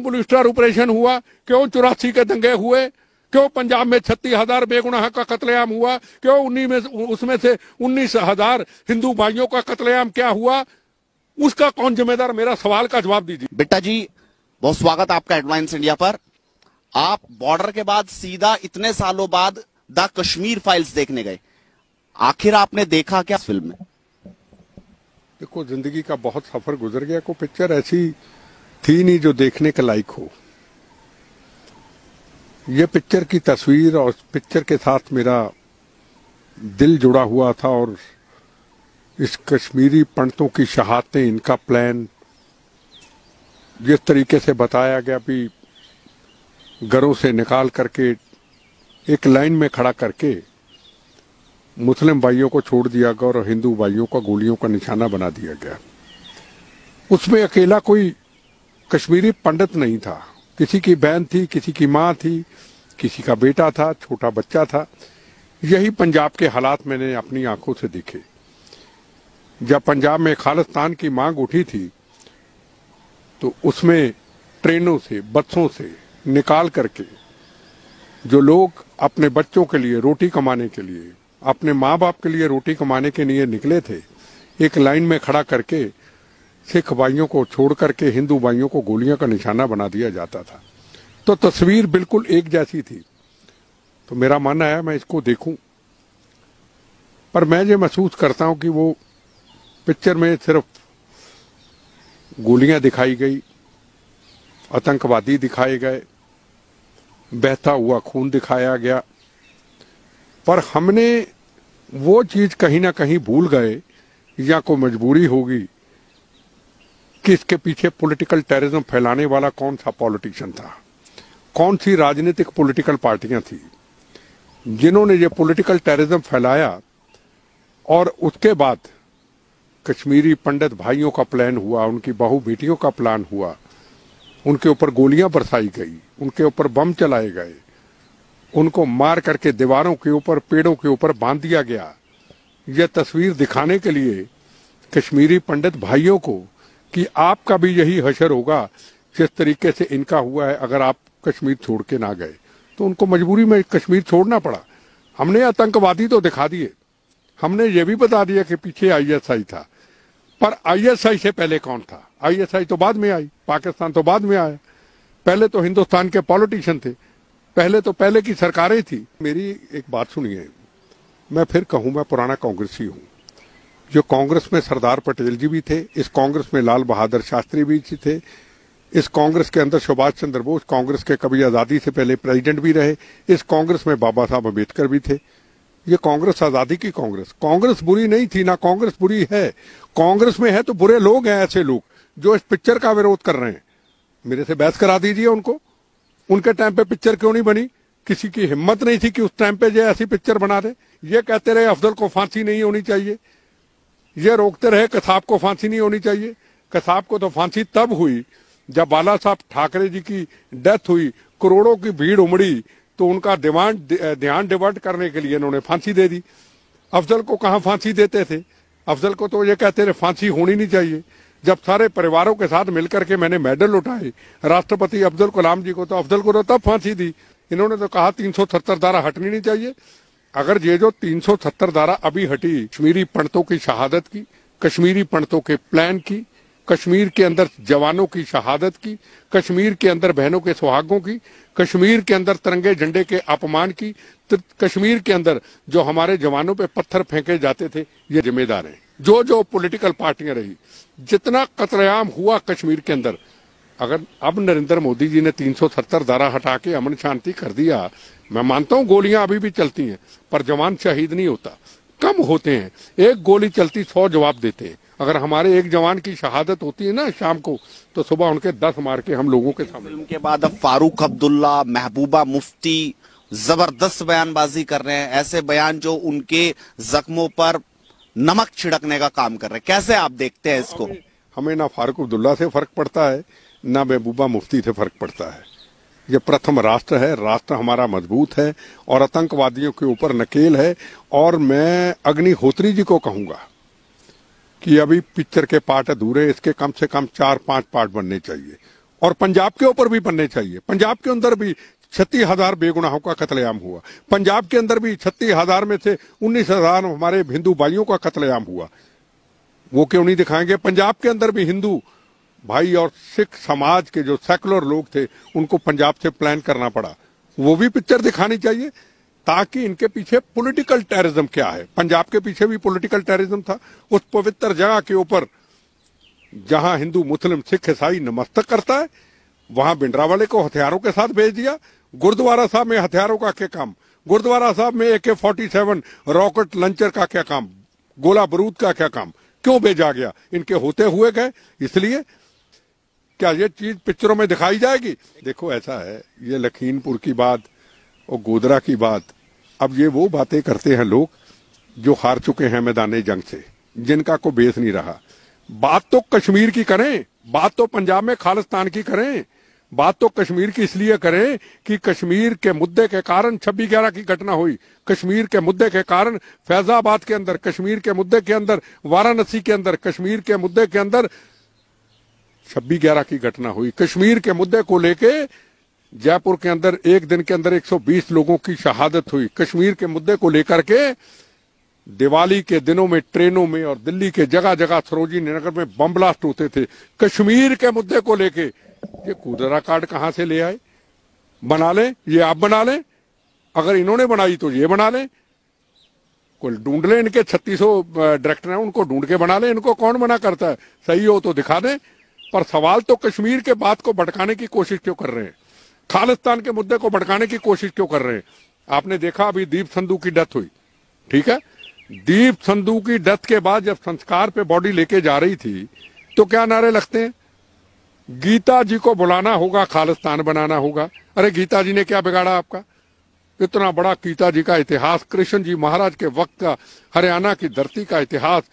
क्यों blue operation हुआ क्यों चौरासी के दंगे हुए क्यों पंजाब में छत्तीस हजार बेगुनाह का कतलेआम हुआ क्यों उन्नीस में उसमें से उन्नीस हजार हिंदू भाइयों का कतलेआम क्या हुआ उसका कौन जिम्मेदार मेरा सवाल का जवाब दीजिए बेटा जी बहुत स्वागत आपका एडवांस इंडिया पर आप बॉर्डर के बाद सीधा इतने सालों बाद द कश्मीर फाइल्स देखने गए आखिर आपने देखा क्या फिल्म में देखो जिंदगी का बहुत सफर गुजर गया को पिक्चर ऐसी थी नहीं जो देखने के लायक हो यह पिक्चर की तस्वीर और पिक्चर के साथ मेरा दिल जुड़ा हुआ था और इस कश्मीरी पंडितों की शहादतें इनका प्लान जिस तरीके से बताया गया भी घरों से निकाल करके एक लाइन में खड़ा करके मुस्लिम भाइयों को छोड़ दिया गया और हिंदू भाइयों का गोलियों का निशाना बना दिया गया उसमें अकेला कोई कश्मीरी पंडित नहीं था किसी की बहन थी किसी की माँ थी किसी का बेटा था छोटा बच्चा था यही पंजाब के हालात मैंने अपनी आंखों से देखे जब पंजाब में खालिस्तान की मांग उठी थी तो उसमें ट्रेनों से बसों से निकाल करके जो लोग अपने बच्चों के लिए रोटी कमाने के लिए अपने माँ बाप के लिए रोटी कमाने के लिए निकले थे एक लाइन में खड़ा करके सिख भाइयों को छोड़ करके हिंदू भाइयों को गोलियों का निशाना बना दिया जाता था तो तस्वीर बिल्कुल एक जैसी थी तो मेरा मन आया मैं इसको देखूं पर मैं ये महसूस करता हूं कि वो पिक्चर में सिर्फ गोलियां दिखाई गई आतंकवादी दिखाए गए बहता हुआ खून दिखाया गया पर हमने वो चीज़ कहीं ना कहीं भूल गए या को मजबूरी होगी कि इसके पीछे पॉलिटिकल टेररिज्म फैलाने वाला कौन सा पॉलिटिशियन था कौन सी राजनीतिक पॉलिटिकल पार्टियां थी जिन्होंने ये पॉलिटिकल टेररिज्म फैलाया और उसके बाद कश्मीरी पंडित भाइयों का प्लान हुआ उनकी बहु बेटियों का प्लान हुआ उनके ऊपर गोलियां बरसाई गई उनके ऊपर बम चलाए गए उनको मार करके दीवारों के ऊपर पेड़ों के ऊपर बांध दिया गया यह तस्वीर दिखाने के लिए कश्मीरी पंडित भाइयों को कि आपका भी यही हशर होगा जिस तरीके से इनका हुआ है अगर आप कश्मीर छोड़ के ना गए तो उनको मजबूरी में कश्मीर छोड़ना पड़ा हमने आतंकवादी तो दिखा दिए हमने ये भी बता दिया कि पीछे आईएसआई था पर आईएसआई से पहले कौन था आईएसआई तो बाद में आई पाकिस्तान तो बाद में आया पहले तो हिंदुस्तान के पॉलिटिशियन थे पहले तो पहले की सरकारें थी मेरी एक बात सुनिए मैं फिर कहूँ मैं पुराना कांग्रेसी हूँ जो कांग्रेस में सरदार पटेल जी भी थे इस कांग्रेस में लाल बहादुर शास्त्री भी थे इस कांग्रेस के अंदर सुभाष चंद्र बोस कांग्रेस के कभी आजादी से पहले प्रेसिडेंट भी रहे इस कांग्रेस में बाबा साहब अम्बेडकर भी थे ये कांग्रेस आजादी की कांग्रेस कांग्रेस बुरी नहीं थी ना कांग्रेस बुरी है कांग्रेस में है तो बुरे लोग हैं ऐसे लोग जो इस पिक्चर का विरोध कर रहे हैं मेरे से बहस करा दीजिए उनको उनके टाइम पे पिक्चर क्यों नहीं बनी किसी की हिम्मत नहीं थी कि उस टाइम पे जो ऐसी पिक्चर बना दे ये कहते रहे अफजल को फांसी नहीं होनी चाहिए ये रोकते रहे कसाब को फांसी नहीं होनी चाहिए कसाब को तो फांसी तब हुई जब बाला साहब ठाकरे जी की डेथ हुई करोड़ों की भीड़ उमड़ी तो उनका डिमांड ध्यान डिवर्ट करने के लिए इन्होंने फांसी दे दी अफजल को कहाँ फांसी देते थे अफजल को तो ये कहते रहे फांसी होनी नहीं चाहिए जब सारे परिवारों के साथ मिलकर के मैंने मेडल उठाए राष्ट्रपति अब्दुल कलाम जी को तो अफजल को तो तब फांसी दी इन्होंने तो कहा तीन सौ सत्तर धारा हटनी नहीं चाहिए अगर ये जो 370 धारा अभी हटी कश्मीरी पंडितों की शहादत की कश्मीरी पंडितों के प्लान की कश्मीर के अंदर जवानों की शहादत की कश्मीर के अंदर बहनों के सुहागों की कश्मीर के अंदर तिरंगे झंडे के अपमान की कश्मीर के अंदर जो हमारे जवानों पे पत्थर फेंके जाते थे ये जिम्मेदार हैं जो जो पॉलिटिकल पार्टियां रही जितना कतरेआम हुआ कश्मीर के अंदर अगर अब नरेंद्र मोदी जी ने 370 धारा हटा के अमन शांति कर दिया मैं मानता हूँ गोलियां अभी भी चलती हैं पर जवान शहीद नहीं होता कम होते हैं एक गोली चलती सौ जवाब देते हैं अगर हमारे एक जवान की शहादत होती है ना शाम को तो सुबह उनके दस मार के हम लोगों के सामने उनके बाद अब फारूक अब्दुल्ला महबूबा मुफ्ती जबरदस्त बयानबाजी कर रहे हैं ऐसे बयान जो उनके जख्मों पर नमक छिड़कने का काम कर रहे हैं कैसे आप देखते हैं इसको हमें ना फारूक अब्दुल्ला से फर्क पड़ता है ना महबूबा मुफ्ती से फर्क पड़ता है ये प्रथम राष्ट्र है राष्ट्र हमारा मजबूत है और आतंकवादियों के ऊपर नकेल है और मैं अग्निहोत्री जी को कहूंगा कि अभी पिक्चर के पार्ट अधूरे इसके कम से कम चार पांच पार्ट बनने चाहिए और पंजाब के ऊपर भी बनने चाहिए पंजाब के अंदर भी छत्तीस हजार बेगुनाहों का कतलेआम हुआ पंजाब के अंदर भी छत्तीस हजार में से उन्नीस हजार हमारे हिंदू भाइयों का कतलेआम हुआ वो क्यों नहीं दिखाएंगे पंजाब के अंदर भी हिंदू भाई और सिख समाज के जो सेकुलर लोग थे उनको पंजाब से प्लान करना पड़ा वो भी पिक्चर दिखानी चाहिए ताकि इनके पीछे पॉलिटिकल टेररिज्म क्या है पंजाब के पीछे भी पॉलिटिकल टेररिज्म था उस पवित्र जगह के ऊपर जहां हिंदू मुस्लिम सिख ईसाई नमस्तक करता है वहां वाले को हथियारों के साथ भेज दिया गुरुद्वारा साहब में हथियारों का क्या काम गुरुद्वारा साहब में ए के फोर्टी सेवन रॉकेट लंचर का क्या काम गोला बारूद का क्या काम क्यों भेजा गया इनके होते हुए गए इसलिए क्या ये चीज पिक्चरों में दिखाई जाएगी देखो ऐसा है ये लखीमपुर की बात और गोदरा की बात अब ये वो बातें करते हैं लोग जो हार चुके हैं मैदान जंग से जिनका को बेस नहीं रहा बात तो कश्मीर की करें बात तो पंजाब में खालिस्तान की करें बात तो कश्मीर की इसलिए करें कि कश्मीर के मुद्दे के कारण छब्बीस ग्यारह की घटना हुई कश्मीर के मुद्दे के कारण फैजाबाद के अंदर कश्मीर के मुद्दे के अंदर वाराणसी के अंदर कश्मीर के मुद्दे के अंदर छब्बीस ग्यारह की घटना हुई कश्मीर के मुद्दे को लेके जयपुर के अंदर एक दिन के अंदर 120 लोगों की शहादत हुई कश्मीर के मुद्दे को लेकर के दिवाली के दिनों में ट्रेनों में और दिल्ली के जगह जगह सरोजी नगर में बम ब्लास्ट होते थे कश्मीर के मुद्दे को लेके ये कुदरा कार्ड कहां से ले आए बना ले ये आप बना ले अगर इन्होंने बनाई तो ये बना ले कोई ढूंढ ले इनके छत्तीसों डायरेक्टर हैं उनको ढूंढ के बना ले इनको कौन मना करता है सही हो तो दिखा दें पर सवाल तो कश्मीर के बात को भटकाने की कोशिश क्यों कर रहे हैं खालिस्तान के मुद्दे को भटकाने की कोशिश क्यों कर रहे हैं आपने देखा अभी दीप संधु की डेथ हुई ठीक है दीप संधु की डेथ के बाद जब संस्कार पे बॉडी लेके जा रही थी तो क्या नारे लगते हैं गीता जी को बुलाना होगा खालिस्तान बनाना होगा अरे गीता जी ने क्या बिगाड़ा आपका इतना बड़ा गीता जी का इतिहास कृष्ण जी महाराज के वक्त का हरियाणा की धरती का इतिहास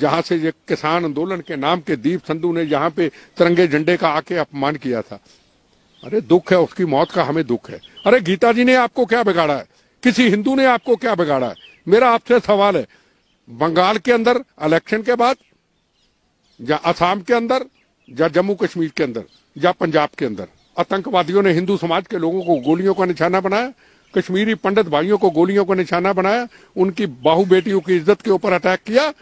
जहां से ये किसान आंदोलन के नाम के दीप संधु ने यहाँ पे तिरंगे झंडे का आके अपमान किया था अरे दुख है उसकी मौत का हमें दुख है अरे गीता जी ने आपको क्या बिगाड़ा है किसी हिंदू ने आपको क्या बिगाड़ा है मेरा आपसे सवाल है बंगाल के अंदर इलेक्शन के बाद या असम के अंदर या जम्मू कश्मीर के अंदर या पंजाब के अंदर आतंकवादियों ने हिंदू समाज के लोगों को गोलियों का निशाना बनाया कश्मीरी पंडित भाइयों को गोलियों का निशाना बनाया उनकी बाहू बेटियों की इज्जत के ऊपर अटैक किया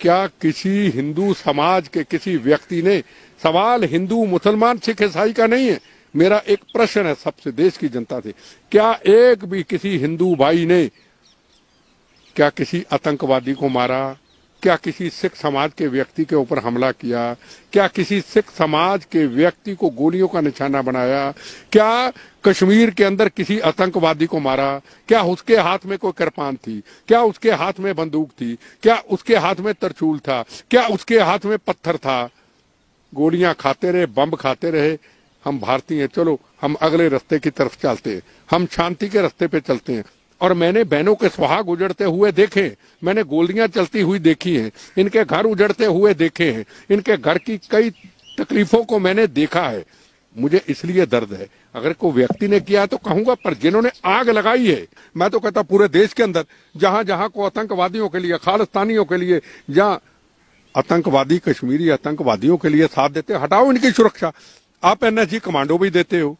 क्या किसी हिंदू समाज के किसी व्यक्ति ने सवाल हिंदू मुसलमान सिख ईसाई का नहीं है मेरा एक प्रश्न है सबसे देश की जनता से क्या एक भी किसी हिंदू भाई ने क्या किसी आतंकवादी को मारा क्या किसी सिख समाज के व्यक्ति के ऊपर हमला किया क्या किसी सिख समाज के व्यक्ति को गोलियों का निशाना बनाया क्या कश्मीर के अंदर किसी आतंकवादी को मारा क्या उसके हाथ में कोई कृपान थी क्या उसके हाथ में बंदूक थी क्या उसके हाथ में तरचूल था क्या उसके हाथ में पत्थर था गोलियां खाते रहे बम खाते रहे हम भारतीय हैं चलो हम अगले रास्ते की तरफ चलते हैं हम शांति के रास्ते पे चलते हैं और मैंने बहनों के सुहाग उजड़ते हुए देखे मैंने गोलियां चलती हुई देखी हैं इनके घर उजड़ते हुए देखे हैं इनके घर की कई तकलीफों को मैंने देखा है मुझे इसलिए दर्द है अगर कोई व्यक्ति ने किया तो कहूंगा पर जिन्होंने आग लगाई है मैं तो कहता पूरे देश के अंदर जहां जहां को आतंकवादियों के लिए खालिस्तानियों के लिए जहाँ आतंकवादी कश्मीरी आतंकवादियों के लिए साथ देते हटाओ इनकी सुरक्षा आप एनएसजी कमांडो भी देते हो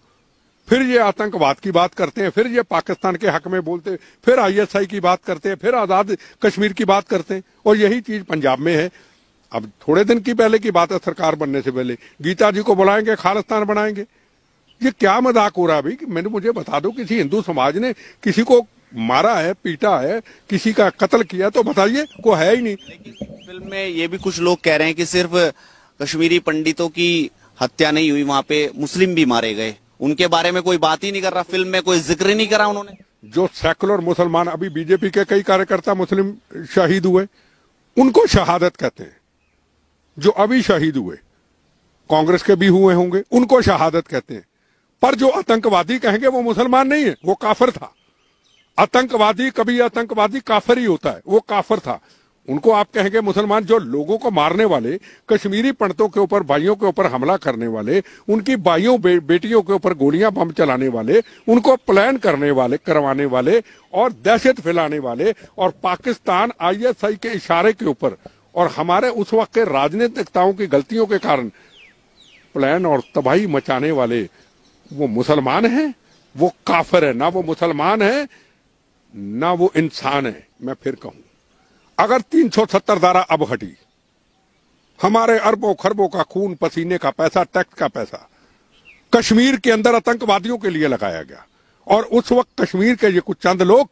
फिर ये आतंकवाद की बात करते हैं फिर ये पाकिस्तान के हक में बोलते हैं फिर आईएसआई की बात करते हैं फिर आज़ाद कश्मीर की बात करते हैं और यही चीज़ पंजाब में है अब थोड़े दिन की पहले की बात है सरकार बनने से पहले गीता जी को बुलाएंगे खालिस्तान बनाएंगे ये क्या मजाक हो रहा है भाई मैंने मुझे बता दो किसी हिंदू समाज ने किसी को मारा है पीटा है किसी का कत्ल किया तो बताइए को है ही नहीं फिल्म में ये भी कुछ लोग कह रहे हैं कि सिर्फ कश्मीरी पंडितों की हत्या नहीं हुई वहां पे मुस्लिम भी मारे गए उनके बारे में कोई बात ही नहीं कर रहा फिल्म में कोई जिक्र ही नहीं करा उन्होंने जो सेकुलर मुसलमान अभी बीजेपी के कई कार्यकर्ता मुस्लिम शहीद हुए उनको शहादत कहते हैं जो अभी शहीद हुए कांग्रेस के भी हुए होंगे उनको शहादत कहते हैं पर जो आतंकवादी कहेंगे वो मुसलमान नहीं है वो काफिर था आतंकवादी कभी आतंकवादी काफिर ही होता है वो काफिर था उनको आप कहेंगे मुसलमान जो लोगों को मारने वाले कश्मीरी पंडितों के ऊपर भाइयों के ऊपर हमला करने वाले उनकी भाइयों बे, बेटियों के ऊपर गोलियां बम चलाने वाले उनको प्लान करने वाले करवाने वाले और दहशत फैलाने वाले और पाकिस्तान आईएसआई के इशारे के ऊपर और हमारे उस वक्त के राजनीतिकताओं की गलतियों के कारण प्लान और तबाही मचाने वाले वो मुसलमान है वो काफिर है ना वो मुसलमान है ना वो इंसान है मैं फिर कहूँ अगर 370 धारा अब हटी हमारे अरबों खरबों का खून पसीने का पैसा टैक्स का पैसा कश्मीर के अंदर आतंकवादियों के लिए लगाया गया और उस वक्त कश्मीर के ये कुछ चंद लोग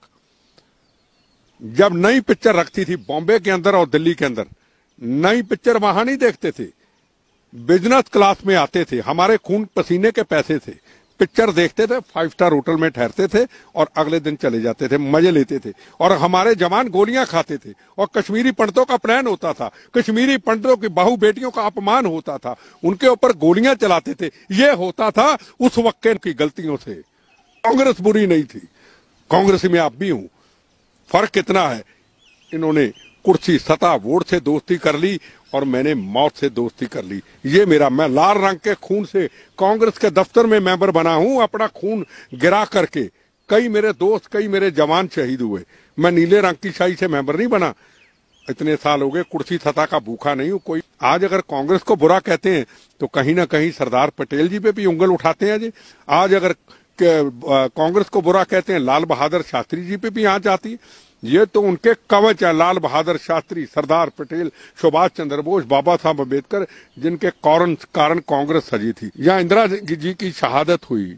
जब नई पिक्चर रखती थी बॉम्बे के अंदर और दिल्ली के अंदर नई पिक्चर वहां नहीं देखते थे बिजनेस क्लास में आते थे हमारे खून पसीने के पैसे थे पिक्चर देखते थे फाइव स्टार होटल में ठहरते थे और अगले दिन चले जाते थे मजे लेते थे और हमारे जवान गोलियां खाते थे और कश्मीरी पंडितों का प्लान होता था कश्मीरी पंडितों की बहु बेटियों का अपमान होता था उनके ऊपर गोलियां चलाते थे ये होता था उस वक्त की गलतियों से कांग्रेस बुरी नहीं थी कांग्रेस में आप भी हूं फर्क कितना है इन्होंने कुर्सी सता वोट से दोस्ती कर ली और मैंने मौत से दोस्ती कर ली ये मेरा मैं लाल रंग के खून से कांग्रेस के दफ्तर में मेंबर बना हूं अपना खून गिरा करके कई मेरे दोस्त कई मेरे जवान शहीद हुए मैं नीले रंग की शाही से मेंबर नहीं बना इतने साल हो गए कुर्सी सता का भूखा नहीं हूं कोई आज अगर कांग्रेस को बुरा कहते हैं तो कहीं ना कहीं सरदार पटेल जी पे भी उंगल उठाते हैं जी आज अगर कांग्रेस को बुरा कहते हैं लाल बहादुर शास्त्री जी पे भी आ जाती है ये तो उनके कवच है लाल बहादुर शास्त्री सरदार पटेल सुभाष चंद्र बोस बाबा साहब अम्बेडकर जिनके कारण कारण कांग्रेस सजी थी या इंदिरा जी की शहादत हुई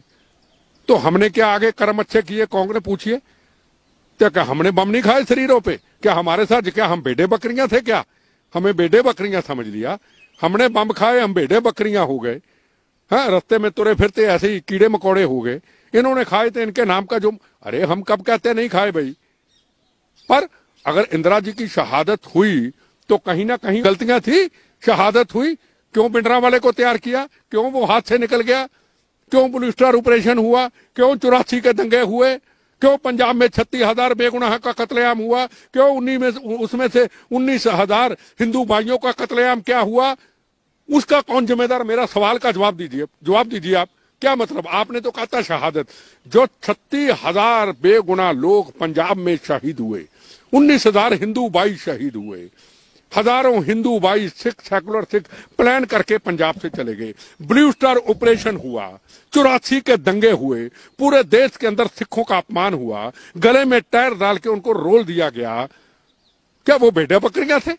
तो हमने क्या आगे कर्म अच्छे किए कांग्रेस पूछिए क्या तो क्या हमने बम नहीं खाए शरीरों पे क्या हमारे साथ क्या हम बेटे बकरियां थे क्या हमें बेटे बकरियां समझ लिया हमने बम खाए हम बेटे बकरियां हो गए हाँ रस्ते में तुरे फिरते ऐसे ही कीड़े मकोड़े हो गए इन्होंने खाए थे तो इनके नाम का जो अरे हम कब कहते नहीं खाए भाई पर अगर इंदिरा जी की शहादत हुई तो कहीं ना कहीं गलतियां थी शहादत हुई क्यों बिंडरा वाले को तैयार किया क्यों वो हाथ से निकल गया क्यों पुलिस स्टार ऑपरेशन हुआ क्यों चौरासी के दंगे हुए क्यों पंजाब में छत्तीस हजार बेगुनाह का कतलेआम हुआ क्यों उन्नीस में उसमें से उन्नीस हजार हिंदू भाइयों का कतलेआम क्या हुआ उसका कौन जिम्मेदार मेरा सवाल का जवाब दीजिए जवाब दीजिए आप क्या मतलब आपने तो कहा था शहादत जो छत्तीस हजार बेगुना लोग पंजाब में शहीद हुए उन्नीस हजार हिंदू भाई शहीद हुए हजारों हिंदू भाई सिख सेकुलर सिख प्लान करके पंजाब से चले गए ब्लू स्टार ऑपरेशन हुआ चौरासी के दंगे हुए पूरे देश के अंदर सिखों का अपमान हुआ गले में टायर डाल के उनको रोल दिया गया क्या वो बेटे बकरियां थे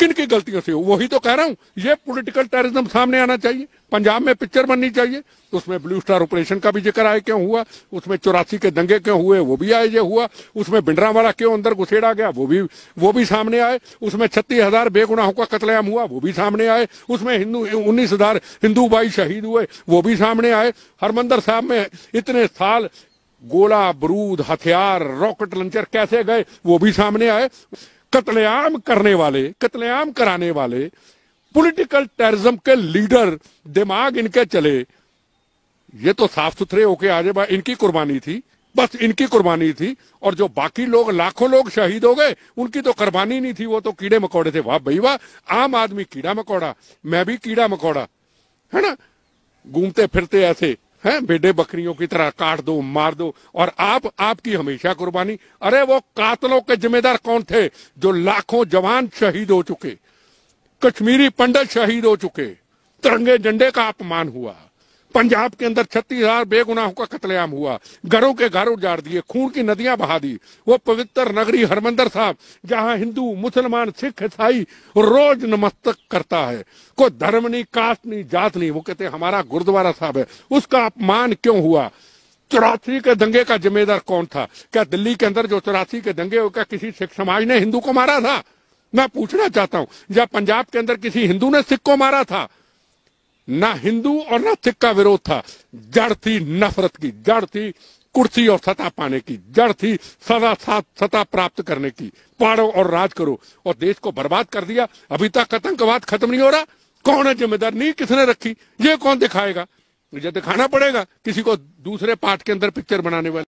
किन की गलतियों से वही तो कह रहा हूं ये पॉलिटिकल टेररिज्म सामने आना चाहिए पंजाब में पिक्चर बननी चाहिए उसमें ब्लू स्टार ऑपरेशन का भी जिक्र आए क्यों हुआ उसमें चौरासी के दंगे क्यों हुए वो भी आए ये हुआ उसमें भिंडरा वाला क्यों अंदर घुसेड़ा गया वो भी वो भी सामने आए उसमें छत्तीस हजार बेगुनाहों का कतलेआम हुआ वो भी सामने आए उसमें हिंदू उन्नीस हजार हिंदू भाई शहीद हुए वो भी सामने आए हरिमंदर साहब में इतने साल गोला बरूद हथियार रॉकेट लंचर कैसे गए वो भी सामने आए कत्लेआम करने वाले कत्लेआम कराने वाले पॉलिटिकल टेररिज्म के लीडर दिमाग इनके चले ये तो साफ सुथरे होके आ जाए इनकी कुर्बानी थी बस इनकी कुर्बानी थी और जो बाकी लोग लाखों लोग शहीद हो गए उनकी तो कुर्बानी नहीं थी वो तो कीड़े मकोड़े थे वाह भाई वाह आम आदमी कीड़ा मकोड़ा मैं भी कीड़ा मकोड़ा है ना घूमते फिरते ऐसे है बेटे बकरियों की तरह काट दो मार दो और आप आपकी हमेशा कुर्बानी अरे वो कातलों के जिम्मेदार कौन थे जो लाखों जवान शहीद हो चुके कश्मीरी पंडित शहीद हो चुके तिरंगे झंडे का अपमान हुआ पंजाब के अंदर छत्तीस हजार बेगुनाहों का कतलेआम हुआ घरों के घर उजाड़ दिए खून की नदियां बहा दी वो पवित्र नगरी हरमंदर साहब जहां हिंदू मुसलमान सिख ईसाई रोज नमस्तक करता है कोई धर्म नहीं कास्ट नहीं जात नहीं वो कहते हमारा गुरुद्वारा साहब है उसका अपमान क्यों हुआ चौरासी के दंगे का जिम्मेदार कौन था क्या दिल्ली के अंदर जो चौरासी के दंगे हो क्या किसी सिख समाज ने हिंदू को मारा था मैं पूछना चाहता हूँ या पंजाब के अंदर किसी हिंदू ने सिख को मारा था ना हिंदू और ना सिख का विरोध था जड़ थी नफरत की जड़ थी कुर्सी और सता पाने की जड़ थी सदा साथ सता प्राप्त करने की पाड़ो और राज करो और देश को बर्बाद कर दिया अभी तक आतंकवाद खत्म नहीं हो रहा कौन है जिम्मेदार नहीं किसने रखी ये कौन दिखाएगा मुझे दिखाना पड़ेगा किसी को दूसरे पार्ट के अंदर पिक्चर बनाने वाले